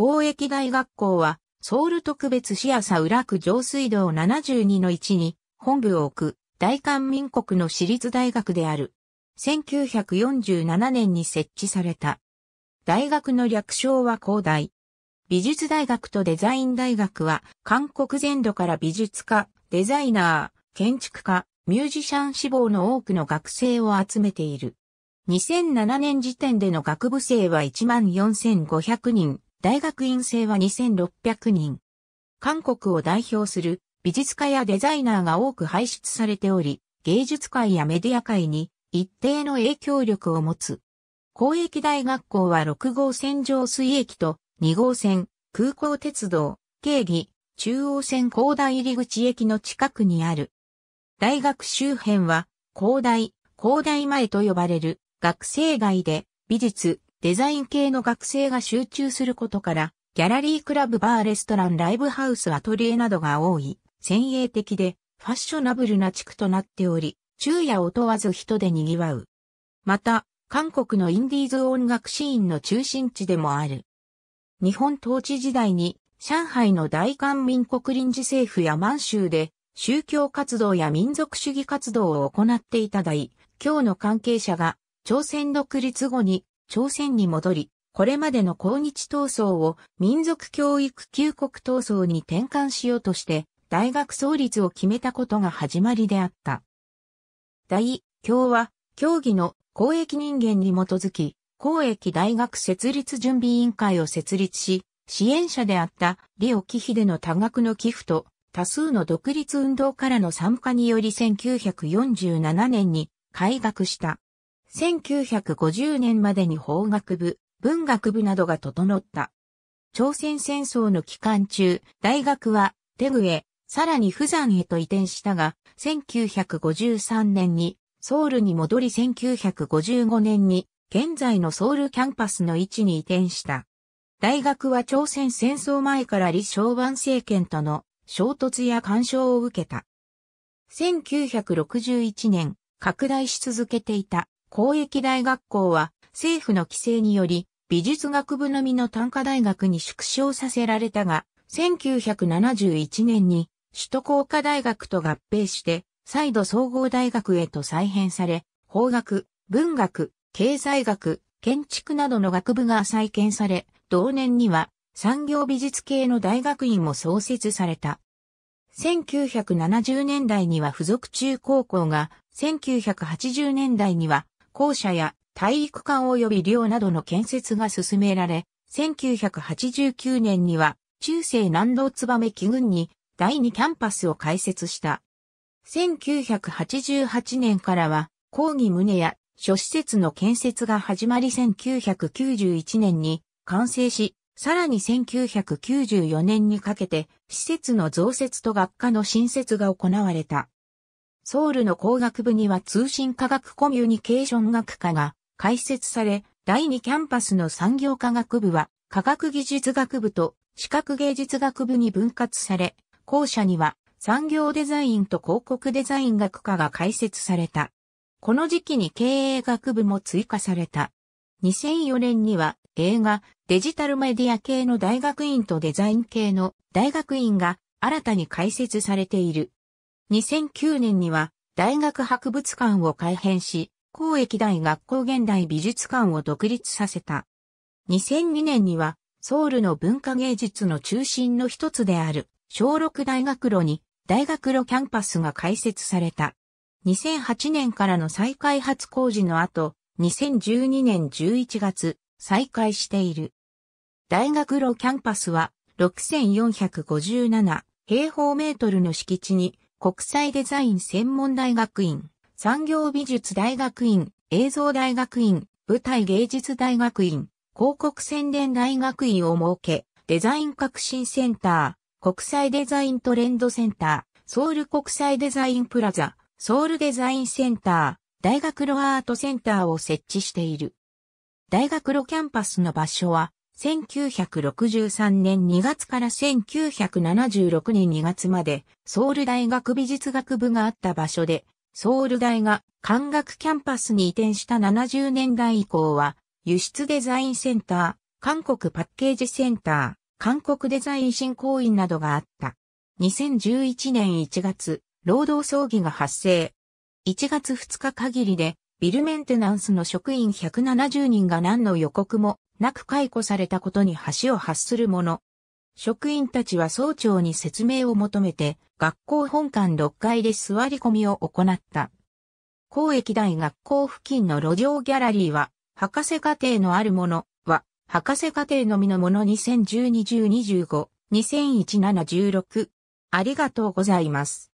公益大学校は、ソウル特別市朝浦区上水道72の1に本部を置く大韓民国の私立大学である。1947年に設置された。大学の略称は広大。美術大学とデザイン大学は韓国全土から美術家、デザイナー、建築家、ミュージシャン志望の多くの学生を集めている。2007年時点での学部生は14,500人、大学院生は2600人。韓国を代表する美術家やデザイナーが多く輩出されており、芸術界やメディア界に一定の影響力を持つ。公益大学校は6号線上水駅と2号線、空港鉄道、京義、中央線高台入口駅の近くにある。大学周辺は、高台、高台前と呼ばれる学生街で美術、デザイン系の学生が集中することから、ギャラリークラブバーレストランライブハウスアトリエなどが多い、先鋭的でファッショナブルな地区となっており、昼夜を問わず人で賑わう。また、韓国のインディーズ音楽シーンの中心地でもある。日本統治時代に上海の大韓民国臨時政府や満州で宗教活動や民族主義活動を行っていた大、今日の関係者が朝鮮独立後に朝鮮に戻り、これまでの抗日闘争を民族教育旧国闘争に転換しようとして、大学創立を決めたことが始まりであった。大、教は、教義の公益人間に基づき、公益大学設立準備委員会を設立し、支援者であった李沖秀の多額の寄付と多数の独立運動からの参加により1947年に開学した。1950年までに法学部、文学部などが整った。朝鮮戦争の期間中、大学はテグへ、さらに富山へと移転したが、1953年にソウルに戻り1955年に現在のソウルキャンパスの位置に移転した。大学は朝鮮戦争前から李承晩政権との衝突や干渉を受けた。1961年、拡大し続けていた公益大学校は政府の規制により美術学部のみの単科大学に縮小させられたが、1971年に首都工科大学と合併して、再度総合大学へと再編され、法学、文学、経済学、建築などの学部が再建され、同年には産業美術系の大学院も創設された。1970年代には付属中高校が、1980年代には校舎や体育館及び寮などの建設が進められ、1989年には中世南道燕木郡に第二キャンパスを開設した。1988年からは講義棟や諸施設の建設が始まり1991年に完成し、さらに1994年にかけて施設の増設と学科の新設が行われた。ソウルの工学部には通信科学コミュニケーション学科が開設され、第2キャンパスの産業科学部は科学技術学部と視覚芸術学部に分割され、校舎には産業デザインと広告デザイン学科が開設された。この時期に経営学部も追加された。2004年には映画、デジタルメディア系の大学院とデザイン系の大学院が新たに開設されている。2009年には大学博物館を改編し、公益大学校現代美術館を独立させた。2002年にはソウルの文化芸術の中心の一つである小六大学路に大学路キャンパスが開設された。2008年からの再開発工事の後、2012年11月、再開している。大学路キャンパスは6457平方メートルの敷地に国際デザイン専門大学院、産業美術大学院、映像大学院、舞台芸術大学院、広告宣伝大学院を設け、デザイン革新センター、国際デザイントレンドセンター、ソウル国際デザインプラザ、ソウルデザインセンター、大学ロアートセンターを設置している。大学ロキャンパスの場所は、1963年2月から1976年2月まで、ソウル大学美術学部があった場所で、ソウル大が漢学キャンパスに移転した70年代以降は、輸出デザインセンター、韓国パッケージセンター、韓国デザイン振興院などがあった。2011年1月、労働争議が発生。1月2日限りで、ビルメンテナンスの職員170人が何の予告もなく解雇されたことに橋を発する者。職員たちは総長に説明を求めて、学校本館6階で座り込みを行った。公益大学校付近の路上ギャラリーは、博士課程のある者は、博士課程のみのもの2 0 1 2 2 0 2 5 2 0 1 7 1 6ありがとうございます。